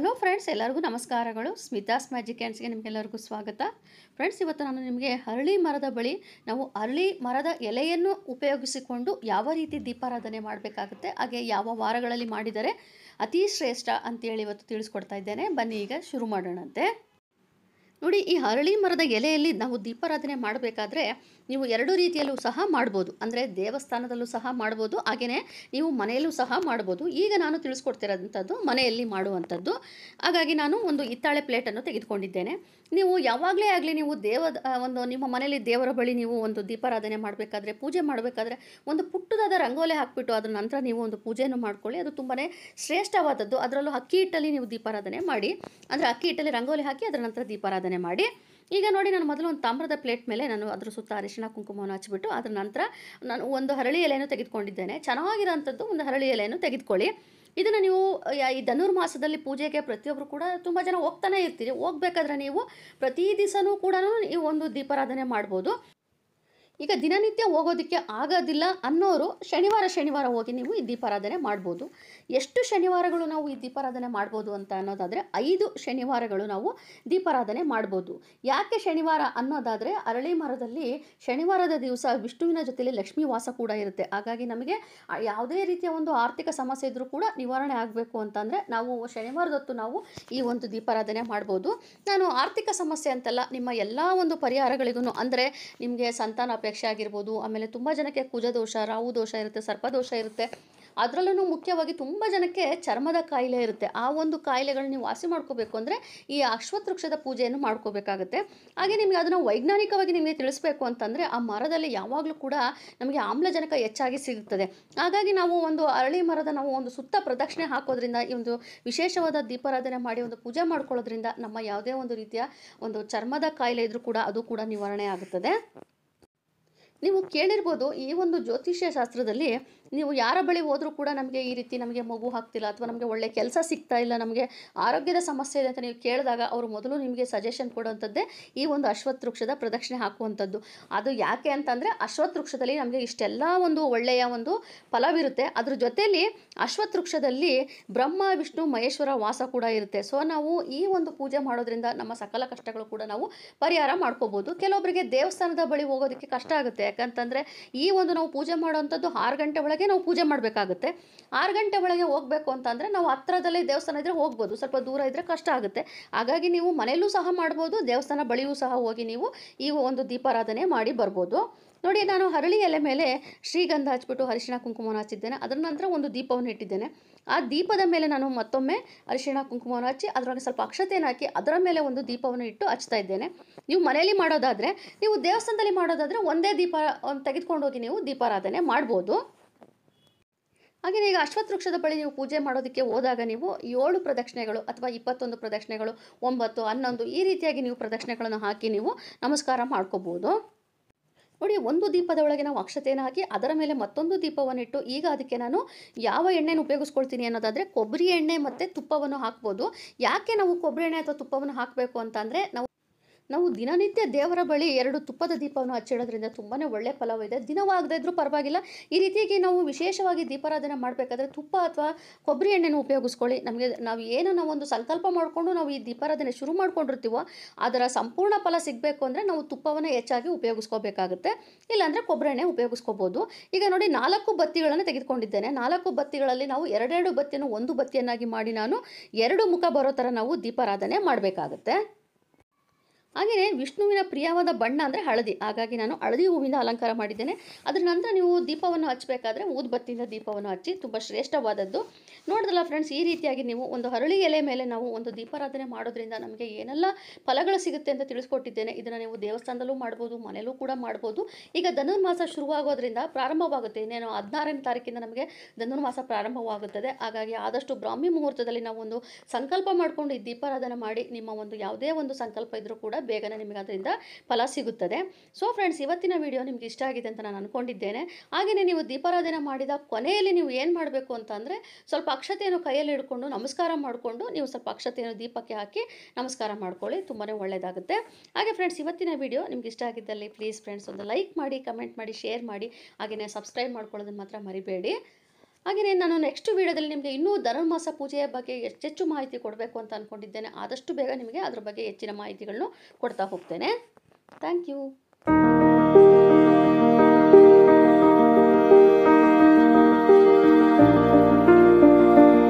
hello friends ಎಲ್ಲರಿಗೂ ನಮಸ್ಕಾರಗಳು Smitha's magic ಕ್ಯಾನ್ಸ್ಗೆ ನಿಮಗೆಲ್ಲರಿಗೂ ಸ್ವಾಗತ ಫ್ರೆಂಡ್ಸ್ ಇವತ್ತು ನಾನು ನಿಮಗೆ ಅರಳಿ ಮರದ ಬಳಿ ನಾವು ಅರಳಿ ಮರದ ಎಲೆಯನ್ನು ಉಪಯೋಗಿಸಿಕೊಂಡು ಯಾವ ರೀತಿ ದೀಪಾರಾಧನೆ ಮಾಡಬೇಕಾಗುತ್ತೆ ಹಾಗೆ ಯಾವ ವಾರಗಳಲ್ಲಿ ಮಾಡಿದರೆ ಅತಿ ಶ್ರೇಷ್ಠ ಅಂತೇಳಿ ಇವತ್ತು ತಿಳಿಸ್ಕೊಡ್ತಾ ಇದ್ದೇನೆ ಬನ್ನಿ ಈಗ ಶುರು ಮಾಡೋಣಂತೆ ನೋಡಿ ಈ ಹರಳಿ ಮರದ ಎಲೆಯಲ್ಲಿ ನಾವು ದೀಪಾರಾಧನೆ ಮಾಡಬೇಕಾದ್ರೆ ನೀವು ಎರಡು ರೀತಿಯಲ್ಲೂ ಸಹ ಮಾಡ್ಬೋದು ಅಂದರೆ ದೇವಸ್ಥಾನದಲ್ಲೂ ಸಹ ಮಾಡ್ಬೋದು ಹಾಗೆಯೇ ನೀವು ಮನೆಯಲ್ಲೂ ಸಹ ಮಾಡ್ಬೋದು ಈಗ ನಾನು ತಿಳಿಸ್ಕೊಡ್ತಿರೋದಂಥದ್ದು ಮನೆಯಲ್ಲಿ ಮಾಡುವಂಥದ್ದು ಹಾಗಾಗಿ ನಾನು ಒಂದು ಹಿತ್ತಾಳೆ ಪ್ಲೇಟನ್ನು ತೆಗೆದುಕೊಂಡಿದ್ದೇನೆ ನೀವು ಯಾವಾಗಲೇ ಆಗಲಿ ನೀವು ದೇವ ಒಂದು ನಿಮ್ಮ ಮನೆಯಲ್ಲಿ ದೇವರ ಬಳಿ ನೀವು ಒಂದು ದೀಪಾರಾಧನೆ ಮಾಡಬೇಕಾದ್ರೆ ಪೂಜೆ ಮಾಡಬೇಕಾದ್ರೆ ಒಂದು ಪುಟ್ಟದಾದ ರಂಗೋಲೆ ಹಾಕಿಬಿಟ್ಟು ಅದರ ನಂತರ ನೀವು ಒಂದು ಪೂಜೆಯನ್ನು ಮಾಡ್ಕೊಳ್ಳಿ ಅದು ತುಂಬಾ ಶ್ರೇಷ್ಠವಾದದ್ದು ಅದರಲ್ಲೂ ಅಕ್ಕಿ ಹಿಟ್ಟಲ್ಲಿ ನೀವು ದೀಪಾರಾಧನೆ ಮಾಡಿ ಅಂದರೆ ಅಕ್ಕಿ ಹಿಟ್ಟಲ್ಲಿ ರಂಗೋಲಿ ಹಾಕಿ ಅದರ ನಂತರ ದೀಪಾರಾಧನೆ ಸಾಧನೆ ಮಾಡಿ ಈಗ ನೋಡಿ ನಾನು ಮೊದಲು ಒಂದು ತಾಮ್ರದ ಪ್ಲೇಟ್ ಮೇಲೆ ನಾನು ಅದ್ರ ಸುತ್ತ ಅರಿಶಿಣ ಕುಂಕುಮವನ್ನು ಹಚ್ಚಿಬಿಟ್ಟು ಅದರ ನಂತರ ನಾನು ಒಂದು ಹರಳಿ ಎಲೆಯನ್ನು ತೆಗೆದುಕೊಂಡಿದ್ದೇನೆ ಚೆನ್ನಾಗಿರೋಂಥದ್ದು ಒಂದು ಹರಳಿ ಎಲೆಯನ್ನು ತೆಗೆದುಕೊಳ್ಳಿ ಇದನ್ನು ನೀವು ಈ ಧನುರ್ಮಾಸದಲ್ಲಿ ಪೂಜೆಗೆ ಪ್ರತಿಯೊಬ್ಬರು ಕೂಡ ತುಂಬ ಜನ ಹೋಗ್ತಾನೆ ಇರ್ತೀರಿ ಹೋಗ್ಬೇಕಾದ್ರೆ ನೀವು ಪ್ರತಿ ದಿವಸನೂ ಕೂಡ ಈ ಒಂದು ದೀಪಾರಾಧನೆ ಮಾಡ್ಬೋದು ಈಗ ದಿನನಿತ್ಯ ಹೋಗೋದಕ್ಕೆ ಆಗೋದಿಲ್ಲ ಅನ್ನೋರು ಶನಿವಾರ ಶನಿವಾರ ಹೋಗಿ ನೀವು ಈ ದೀಪಾರಾಧನೆ ಮಾಡ್ಬೋದು ಎಷ್ಟು ಶನಿವಾರಗಳು ನಾವು ಈ ದೀಪಾರಾಧನೆ ಮಾಡ್ಬೋದು ಅಂತ ಅನ್ನೋದಾದರೆ ಐದು ಶನಿವಾರಗಳು ನಾವು ದೀಪಾರಾಧನೆ ಮಾಡ್ಬೋದು ಯಾಕೆ ಶನಿವಾರ ಅನ್ನೋದಾದರೆ ಅರಳಿ ಮರದಲ್ಲಿ ಶನಿವಾರದ ದಿವಸ ವಿಷ್ಣುವಿನ ಜೊತೆಯಲ್ಲಿ ಲಕ್ಷ್ಮೀ ವಾಸ ಕೂಡ ಇರುತ್ತೆ ಹಾಗಾಗಿ ನಮಗೆ ಯಾವುದೇ ರೀತಿಯ ಒಂದು ಆರ್ಥಿಕ ಸಮಸ್ಯೆ ಇದ್ದರೂ ಕೂಡ ನಿವಾರಣೆ ಆಗಬೇಕು ಅಂತಂದರೆ ನಾವು ಶನಿವಾರದತ್ತು ನಾವು ಈ ಒಂದು ದೀಪಾರಾಧನೆ ಮಾಡ್ಬೋದು ನಾನು ಆರ್ಥಿಕ ಸಮಸ್ಯೆ ಅಂತಲ್ಲ ನಿಮ್ಮ ಎಲ್ಲ ಒಂದು ಪರಿಹಾರಗಳಿಗೂ ಅಂದರೆ ನಿಮಗೆ ಸಂತಾನ ಸಾಪೇಕ್ಷ ಆಗಿರ್ಬೋದು ಆಮೇಲೆ ತುಂಬ ಜನಕ್ಕೆ ಕುಜದೋಷ ರಾಹು ದೋಷ ಇರುತ್ತೆ ಸರ್ಪದೋಷ ಇರುತ್ತೆ ಅದರಲ್ಲೂ ಮುಖ್ಯವಾಗಿ ತುಂಬ ಜನಕ್ಕೆ ಚರ್ಮದ ಕಾಯಿಲೆ ಇರುತ್ತೆ ಆ ಒಂದು ಕಾಯಿಲೆಗಳನ್ನ ನೀವು ವಾಸಿ ಮಾಡ್ಕೋಬೇಕು ಅಂದರೆ ಈ ಅಶ್ವತ್ವೃಕ್ಷದ ಪೂಜೆಯನ್ನು ಮಾಡ್ಕೋಬೇಕಾಗುತ್ತೆ ಹಾಗೆ ನಿಮಗೆ ಅದನ್ನು ವೈಜ್ಞಾನಿಕವಾಗಿ ನಿಮಗೆ ತಿಳಿಸ್ಬೇಕು ಅಂತಂದರೆ ಆ ಮರದಲ್ಲಿ ಯಾವಾಗಲೂ ಕೂಡ ನಮಗೆ ಆಮ್ಲಜನಕ ಹೆಚ್ಚಾಗಿ ಸಿಗುತ್ತದೆ ಹಾಗಾಗಿ ನಾವು ಒಂದು ಅರಳಿ ಮರದ ನಾವು ಒಂದು ಸುತ್ತ ಪ್ರದಕ್ಷಿಣೆ ಹಾಕೋದ್ರಿಂದ ಈ ಒಂದು ವಿಶೇಷವಾದ ದೀಪಾರಾಧನೆ ಮಾಡಿ ಒಂದು ಪೂಜೆ ಮಾಡ್ಕೊಳ್ಳೋದ್ರಿಂದ ನಮ್ಮ ಯಾವುದೇ ಒಂದು ರೀತಿಯ ಒಂದು ಚರ್ಮದ ಕಾಯಿಲೆ ಇದ್ದರೂ ಕೂಡ ಅದು ಕೂಡ ನಿವಾರಣೆ ಆಗುತ್ತದೆ ನೀವು ಕೇಳಿರ್ಬೋದು ಈ ಒಂದು ಜ್ಯೋತಿಷ್ಯ ಶಾಸ್ತ್ರದಲ್ಲಿ ನೀವು ಯಾರ ಬಳಿ ಹೋದರೂ ಕೂಡ ನಮಗೆ ಈ ರೀತಿ ನಮಗೆ ಮಗು ಹಾಕ್ತಿಲ್ಲ ಅಥವಾ ನಮಗೆ ಒಳ್ಳೆಯ ಕೆಲಸ ಸಿಗ್ತಾ ಇಲ್ಲ ನಮಗೆ ಆರೋಗ್ಯದ ಸಮಸ್ಯೆ ಇದೆ ಅಂತ ನೀವು ಕೇಳಿದಾಗ ಅವರು ಮೊದಲು ನಿಮಗೆ ಸಜೆಷನ್ ಕೊಡುವಂಥದ್ದೇ ಈ ಒಂದು ಅಶ್ವತ್ ವೃಕ್ಷದ ಪ್ರದಕ್ಷಿಣೆ ಹಾಕುವಂಥದ್ದು ಅದು ಯಾಕೆ ಅಂತಂದರೆ ಅಶ್ವತ್ ವೃಕ್ಷದಲ್ಲಿ ನಮಗೆ ಇಷ್ಟೆಲ್ಲ ಒಂದು ಒಳ್ಳೆಯ ಒಂದು ಫಲವಿರುತ್ತೆ ಅದ್ರ ಜೊತೆಯಲ್ಲಿ ಅಶ್ವತ್ ವೃಕ್ಷದಲ್ಲಿ ಬ್ರಹ್ಮ ವಿಷ್ಣು ಮಹೇಶ್ವರ ವಾಸ ಕೂಡ ಇರುತ್ತೆ ಸೊ ನಾವು ಈ ಒಂದು ಪೂಜೆ ಮಾಡೋದ್ರಿಂದ ನಮ್ಮ ಸಕಲ ಕಷ್ಟಗಳು ಕೂಡ ನಾವು ಪರಿಹಾರ ಮಾಡ್ಕೋಬೋದು ಕೆಲವೊಬ್ಬರಿಗೆ ದೇವಸ್ಥಾನದ ಬಳಿ ಹೋಗೋದಕ್ಕೆ ಕಷ್ಟ ಆಗುತ್ತೆ ಯಾಕಂತಂದರೆ ಈ ಒಂದು ನಾವು ಪೂಜೆ ಮಾಡುವಂಥದ್ದು ಆರು ಗಂಟೆ ಒಳಗೆ ನಾವು ಪೂಜೆ ಮಾಡಬೇಕಾಗುತ್ತೆ ಆರು ಗಂಟೆ ಒಳಗೆ ಹೋಗಬೇಕು ಅಂತಂದರೆ ನಾವು ಹತ್ರದಲ್ಲೇ ದೇವಸ್ಥಾನ ಇದ್ದರೆ ಹೋಗ್ಬೋದು ಸ್ವಲ್ಪ ದೂರ ಇದ್ದರೆ ಕಷ್ಟ ಆಗುತ್ತೆ ಹಾಗಾಗಿ ನೀವು ಮನೆಯಲ್ಲೂ ಸಹ ಮಾಡ್ಬೋದು ದೇವಸ್ಥಾನ ಬಳಿಯೂ ಸಹ ಹೋಗಿ ನೀವು ಈ ಒಂದು ದೀಪಾರಾಧನೆ ಮಾಡಿ ಬರ್ಬೋದು ನೋಡಿ ನಾನು ಹರಳಿ ಎಲೆ ಮೇಲೆ ಶ್ರೀಗಂಧ ಹಚ್ಬಿಟ್ಟು ಅರಿಶಿಣ ಕುಂಕುಮವನ್ನು ಹಚ್ಚಿದ್ದೇನೆ ಅದರ ನಂತರ ಒಂದು ದೀಪವನ್ನು ಇಟ್ಟಿದ್ದೇನೆ ಆ ದೀಪದ ಮೇಲೆ ನಾನು ಮತ್ತೊಮ್ಮೆ ಅರಿಶಿಣ ಕುಂಕುಮವನ್ನು ಹಚ್ಚಿ ಅದರೊಳಗೆ ಸ್ವಲ್ಪ ಅಕ್ಷತೆಯನ್ನು ಹಾಕಿ ಅದರ ಮೇಲೆ ಒಂದು ದೀಪವನ್ನು ಇಟ್ಟು ಹಚ್ತಾ ಇದ್ದೇನೆ ನೀವು ಮನೆಯಲ್ಲಿ ಮಾಡೋದಾದರೆ ನೀವು ದೇವಸ್ಥಾನದಲ್ಲಿ ಮಾಡೋದಾದರೆ ಒಂದೇ ದೀಪ ತೆಗೆದುಕೊಂಡು ಹೋಗಿ ನೀವು ದೀಪಾರಾಧನೆ ಮಾಡ್ಬೋದು ಹಾಗೆಯೇ ಈಗ ಅಶ್ವತ್ ವೃಕ್ಷದ ಬಳಿ ನೀವು ಪೂಜೆ ಮಾಡೋದಕ್ಕೆ ಹೋದಾಗ ನೀವು ಏಳು ಪ್ರದಕ್ಷಿಣೆಗಳು ಅಥವಾ ಇಪ್ಪತ್ತೊಂದು ಪ್ರದಕ್ಷಿಣೆಗಳು ಒಂಬತ್ತು ಹನ್ನೊಂದು ಈ ರೀತಿಯಾಗಿ ನೀವು ಪ್ರದಕ್ಷಿಣೆಗಳನ್ನು ಹಾಕಿ ನೀವು ನಮಸ್ಕಾರ ಮಾಡ್ಕೋಬೋದು ನೋಡಿ ಒಂದು ದೀಪದ ಒಳಗೆ ನಾವು ಅಕ್ಷತೆಯನ್ನು ಹಾಕಿ ಅದರ ಮೇಲೆ ಮತ್ತೊಂದು ದೀಪವನ್ನು ಇಟ್ಟು ಈಗ ಅದಕ್ಕೆ ನಾನು ಯಾವ ಎಣ್ಣೆನ ಉಪಯೋಗಿಸ್ಕೊಳ್ತೀನಿ ಅನ್ನೋದಾದರೆ ಕೊಬ್ಬರಿ ಎಣ್ಣೆ ಮತ್ತು ತುಪ್ಪವನ್ನು ಹಾಕ್ಬೋದು ಯಾಕೆ ನಾವು ಕೊಬ್ಬರಿ ಎಣ್ಣೆ ಅಥವಾ ತುಪ್ಪವನ್ನು ಹಾಕಬೇಕು ಅಂತಂದರೆ ನಾವು ನಾವು ದಿನನಿತ್ಯ ದೇವರ ಬಳಿ ಎರಡು ತುಪ್ಪದ ದೀಪವನ್ನು ಹಚ್ಚಿಡೋದ್ರಿಂದ ತುಂಬಾ ಒಳ್ಳೆಯ ಫಲವಿದೆ ದಿನವಾಗದೇ ಇದ್ರೂ ಪರವಾಗಿಲ್ಲ ಈ ರೀತಿಯಾಗಿ ನಾವು ವಿಶೇಷವಾಗಿ ದೀಪಾರಾಧನೆ ಮಾಡಬೇಕಾದ್ರೆ ತುಪ್ಪ ಅಥವಾ ಕೊಬ್ಬರಿ ಎಣ್ಣೆನ ಉಪಯೋಗಿಸ್ಕೊಳ್ಳಿ ನಮಗೆ ನಾವು ಏನೋ ಒಂದು ಸಂಕಲ್ಪ ಮಾಡಿಕೊಂಡು ನಾವು ಈ ದೀಪಾರಾಧನೆ ಶುರು ಮಾಡ್ಕೊಂಡಿರ್ತೀವೋ ಅದರ ಸಂಪೂರ್ಣ ಫಲ ಸಿಗಬೇಕು ಅಂದರೆ ನಾವು ತುಪ್ಪವನ್ನು ಹೆಚ್ಚಾಗಿ ಉಪಯೋಗಿಸ್ಕೋಬೇಕಾಗುತ್ತೆ ಇಲ್ಲಾಂದರೆ ಕೊಬ್ಬರಿ ಎಣ್ಣೆ ಉಪಯೋಗಿಸ್ಕೋಬೋದು ಈಗ ನೋಡಿ ನಾಲ್ಕು ಬತ್ತಿಗಳನ್ನು ತೆಗೆದುಕೊಂಡಿದ್ದೇನೆ ನಾಲ್ಕು ಬತ್ತಿಗಳಲ್ಲಿ ನಾವು ಎರಡೆರಡು ಬತ್ತಿಯನ್ನು ಒಂದು ಬತ್ತಿಯನ್ನಾಗಿ ಮಾಡಿ ನಾನು ಎರಡು ಮುಖ ಬರೋ ಥರ ನಾವು ದೀಪಾರಾಧನೆ ಮಾಡಬೇಕಾಗುತ್ತೆ ಹಾಗೆಯೇ ವಿಷ್ಣುವಿನ ಪ್ರಿಯವಾದ ಬಣ್ಣ ಅಂದರೆ ಹಳದಿ ಹಾಗಾಗಿ ನಾನು ಹಳದಿ ಹೂವಿಂದ ಅಲಂಕಾರ ಮಾಡಿದ್ದೇನೆ ಅದರ ನಂತರ ನೀವು ದೀಪವನ್ನು ಹಚ್ಚಬೇಕಾದ್ರೆ ಊದ್ಬತ್ತಿಯಿಂದ ದೀಪವನ್ನು ಹಚ್ಚಿ ತುಂಬ ಶ್ರೇಷ್ಠವಾದದ್ದು ನೋಡಿದ್ರಲ್ಲ ಫ್ರೆಂಡ್ಸ್ ಈ ರೀತಿಯಾಗಿ ನೀವು ಒಂದು ಹರಳಿ ಎಲೆ ಮೇಲೆ ನಾವು ಒಂದು ದೀಪಾರಾಧನೆ ಮಾಡೋದ್ರಿಂದ ನಮಗೆ ಏನೆಲ್ಲ ಫಲಗಳು ಸಿಗುತ್ತೆ ಅಂತ ತಿಳಿಸ್ಕೊಟ್ಟಿದ್ದೇನೆ ಇದನ್ನು ನೀವು ದೇವಸ್ಥಾನದಲ್ಲೂ ಮಾಡ್ಬೋದು ಮನೆಯಲ್ಲೂ ಕೂಡ ಮಾಡ್ಬೋದು ಈಗ ಧನುರ್ಮಾಸ ಶುರುವಾಗೋದ್ರಿಂದ ಪ್ರಾರಂಭವಾಗುತ್ತೆ ಇನ್ನೇನು ಹದಿನಾರನೇ ತಾರೀಕಿಂದ ನಮಗೆ ಧನುರ್ಮಾಸ ಪ್ರಾರಂಭವಾಗುತ್ತದೆ ಹಾಗಾಗಿ ಆದಷ್ಟು ಬ್ರಾಹ್ಮಿ ಮುಹೂರ್ತದಲ್ಲಿ ನಾವು ಒಂದು ಸಂಕಲ್ಪ ಮಾಡಿಕೊಂಡು ಈ ದೀಪಾರಾಧನೆ ಮಾಡಿ ನಿಮ್ಮ ಒಂದು ಯಾವುದೇ ಒಂದು ಸಂಕಲ್ಪ ಇದ್ದರೂ ಕೂಡ ಬೇಗನೆ ನಿಮಗೆ ಅದರಿಂದ ಫಲ ಸಿಗುತ್ತದೆ ಸೊ ಫ್ರೆಂಡ್ಸ್ ಇವತ್ತಿನ ವಿಡಿಯೋ ನಿಮ್ಗೆ ಇಷ್ಟ ಆಗಿದೆ ಅಂತ ನಾನು ಅಂದ್ಕೊಂಡಿದ್ದೇನೆ ಹಾಗೆಯೇ ನೀವು ದೀಪಾರಾಧನೆ ಮಾಡಿದ ಕೊನೆಯಲ್ಲಿ ನೀವು ಏನು ಮಾಡಬೇಕು ಅಂತಂದರೆ ಸ್ವಲ್ಪ ಅಕ್ಷತೆಯನ್ನು ಕೈಯಲ್ಲಿ ಹಿಡ್ಕೊಂಡು ನಮಸ್ಕಾರ ಮಾಡಿಕೊಂಡು ನೀವು ಸ್ವಲ್ಪ ಅಕ್ಷತೆಯನ್ನು ದೀಪಕ್ಕೆ ಹಾಕಿ ನಮಸ್ಕಾರ ಮಾಡ್ಕೊಳ್ಳಿ ತುಂಬಾ ಒಳ್ಳೆಯದಾಗುತ್ತೆ ಹಾಗೆ ಫ್ರೆಂಡ್ಸ್ ಇವತ್ತಿನ ವಿಡಿಯೋ ನಿಮ್ಗೆ ಇಷ್ಟ ಆಗಿದ್ದಲ್ಲಿ ಪ್ಲೀಸ್ ಫ್ರೆಂಡ್ಸ್ ಒಂದು ಲೈಕ್ ಮಾಡಿ ಕಮೆಂಟ್ ಮಾಡಿ ಶೇರ್ ಮಾಡಿ ಹಾಗೆಯೇ ಸಬ್ಸ್ಕ್ರೈಬ್ ಮಾಡ್ಕೊಳ್ಳೋದನ್ನು ಮಾತ್ರ ಮರಿಬೇಡಿ ಹಾಗೆಯೇ ನಾನು ನೆಕ್ಸ್ಟ್ ವೀಡಿಯೋದಲ್ಲಿ ನಿಮಗೆ ಇನ್ನೂ ಧನುರ್ಮಾಸ ಪೂಜೆಯ ಬಗ್ಗೆ ಹೆಚ್ಚೆಚ್ಚು ಮಾಹಿತಿ ಕೊಡಬೇಕು ಅಂತ ಅಂದ್ಕೊಂಡಿದ್ದೇನೆ ಆದಷ್ಟು ಬೇಗ ನಿಮಗೆ ಅದ್ರ ಬಗ್ಗೆ ಹೆಚ್ಚಿನ ಮಾಹಿತಿಗಳನ್ನು ಕೊಡ್ತಾ ಹೋಗ್ತೇನೆ ಥ್ಯಾಂಕ್ ಯು